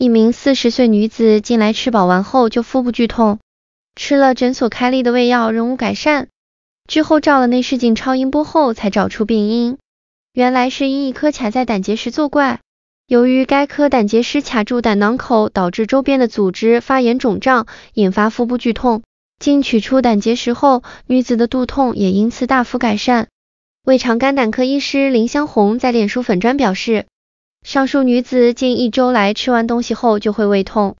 一名四十岁女子进来吃饱完后就腹部剧痛，吃了诊所开立的胃药仍无改善，之后照了内视镜超音波后才找出病因，原来是因一颗卡在胆结石作怪。由于该颗胆结石卡住胆囊口，导致周边的组织发炎肿胀，引发腹部剧痛。经取出胆结石后，女子的肚痛也因此大幅改善。胃肠肝胆科医师林香红在脸书粉砖表示。上述女子近一周来吃完东西后就会胃痛，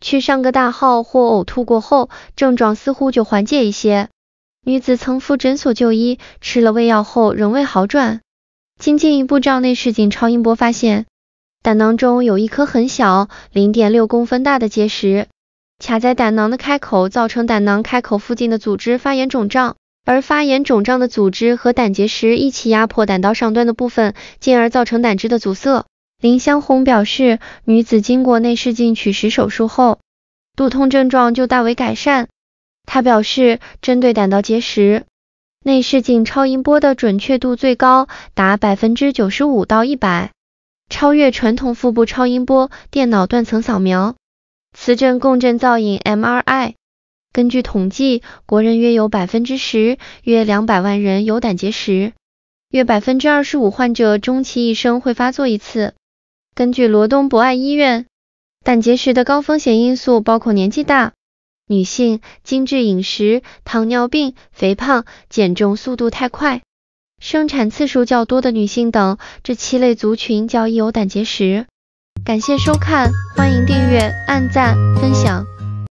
去上个大号或呕吐过后，症状似乎就缓解一些。女子曾赴诊所就医，吃了胃药后仍未好转。经进一步照内视镜超音波发现，胆囊中有一颗很小，零点六公分大的结石，卡在胆囊的开口，造成胆囊开口附近的组织发炎肿胀，而发炎肿胀的组织和胆结石一起压迫胆道上端的部分，进而造成胆汁的阻塞。林湘红表示，女子经过内视镜取石手术后，肚痛症状就大为改善。他表示，针对胆道结石，内视镜超音波的准确度最高达百分之九十五到一百，超越传统腹部超音波、电脑断层扫描、磁振共振造影 （MRI）。根据统计，国人约有百分之十，约两百万人有胆结石，约百分之二十五患者终其一生会发作一次。根据罗东博爱医院，胆结石的高风险因素包括年纪大、女性、精致饮食、糖尿病、肥胖、减重速度太快、生产次数较多的女性等，这七类族群较易有胆结石。感谢收看，欢迎订阅、按赞、分享。